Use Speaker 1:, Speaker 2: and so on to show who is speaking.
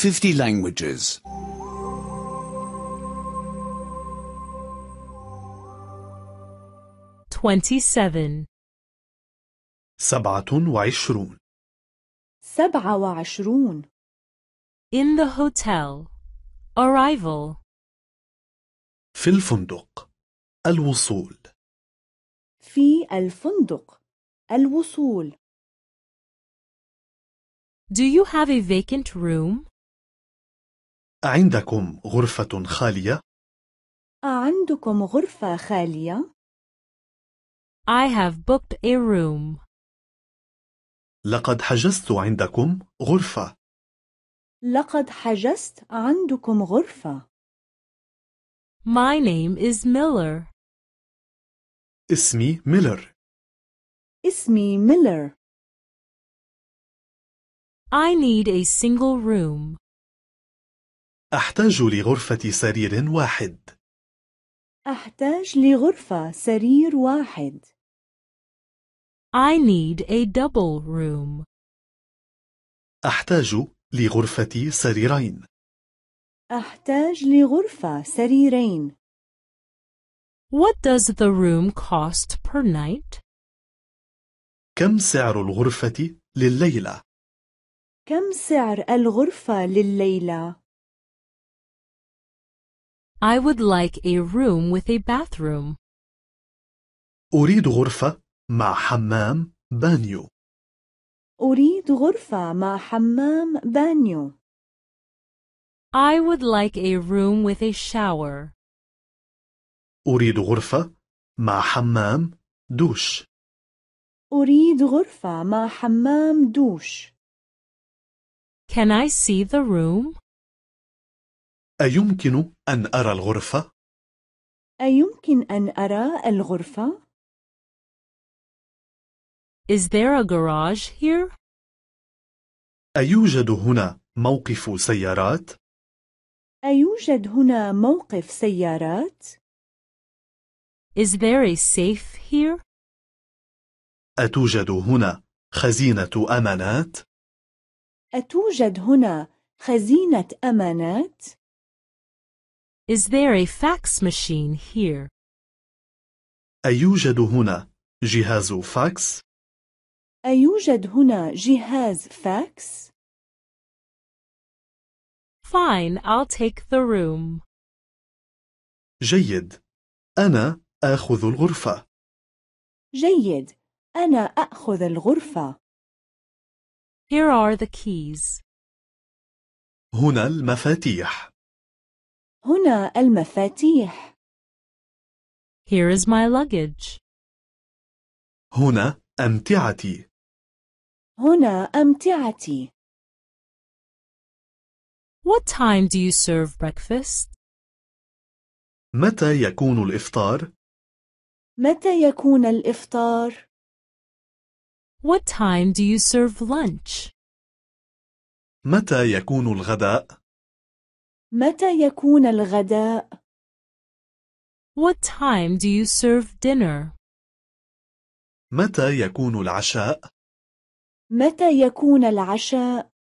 Speaker 1: 50 languages. Twenty-seven.
Speaker 2: سبعة وعشرون.
Speaker 1: سبعة وعشرون. In the hotel. Arrival.
Speaker 2: في الفندق. الوصول.
Speaker 1: في الفندق. الوصول. Do you have a vacant room?
Speaker 2: أعندكم غرفة خالية؟
Speaker 1: أعندكم غرفة خالية؟ I have booked a room.
Speaker 2: لقد حجزت عندكم غرفة.
Speaker 1: لقد حجزت عندكم غرفة. My name is Miller.
Speaker 2: اسمي ميلر.
Speaker 1: اسمي ميلر. I need a single room.
Speaker 2: أحتاج لغرفة سرير واحد.
Speaker 1: أحتاج لغرفة سرير واحد. I need a double room.
Speaker 3: أحتاج لغرفة سريرين.
Speaker 1: أحتاج لغرفة سريرين. What does the room cost per night?
Speaker 3: كم سعر الغرفة لليلة؟
Speaker 1: كم سعر الغرفة لليلة؟ I would like a room with a bathroom.
Speaker 3: أريد غرفة مع حمام
Speaker 1: بانيو. أريد غرفة مع حمام بانيو. I would like a room with a shower.
Speaker 3: أريد غرفة مع حمام دوش.
Speaker 1: أريد غرفة مع حمام دوش. Can I see the room?
Speaker 2: أيمكن أن أرى الغرفة؟
Speaker 1: أيمكن أن أرى الغرفة؟ Is there a garage here?
Speaker 3: أيوجد هنا موقف سيارات؟
Speaker 1: أيوجد هنا موقف سيارات؟ Is there a safe here?
Speaker 3: أتوجد هنا خزينة أمانات؟
Speaker 1: أتوجد هنا خزينة أمانات؟ Is there a fax machine here?
Speaker 3: أيوجد هنا جهاز فاكس؟
Speaker 1: أيوجد هنا جهاز فاكس؟ Fine, I'll take the room.
Speaker 2: جيد. أنا آخذ الغرفة.
Speaker 1: جيد. أنا آخذ الغرفة. Here are the keys.
Speaker 2: هنا المفاتيح.
Speaker 1: هنا المفاتيح. Here is my luggage.
Speaker 2: هنا أمتعتي.
Speaker 1: هنا أمتعتي. What time do you serve breakfast?
Speaker 2: متى يكون الإفطار؟
Speaker 1: متى يكون الإفطار؟ What time do you serve lunch?
Speaker 2: متى يكون الغداء؟ متى يكون الغداء؟
Speaker 1: متى يكون الغداء؟ What time do you serve dinner?
Speaker 2: متى يكون العشاء؟
Speaker 1: متى يكون العشاء؟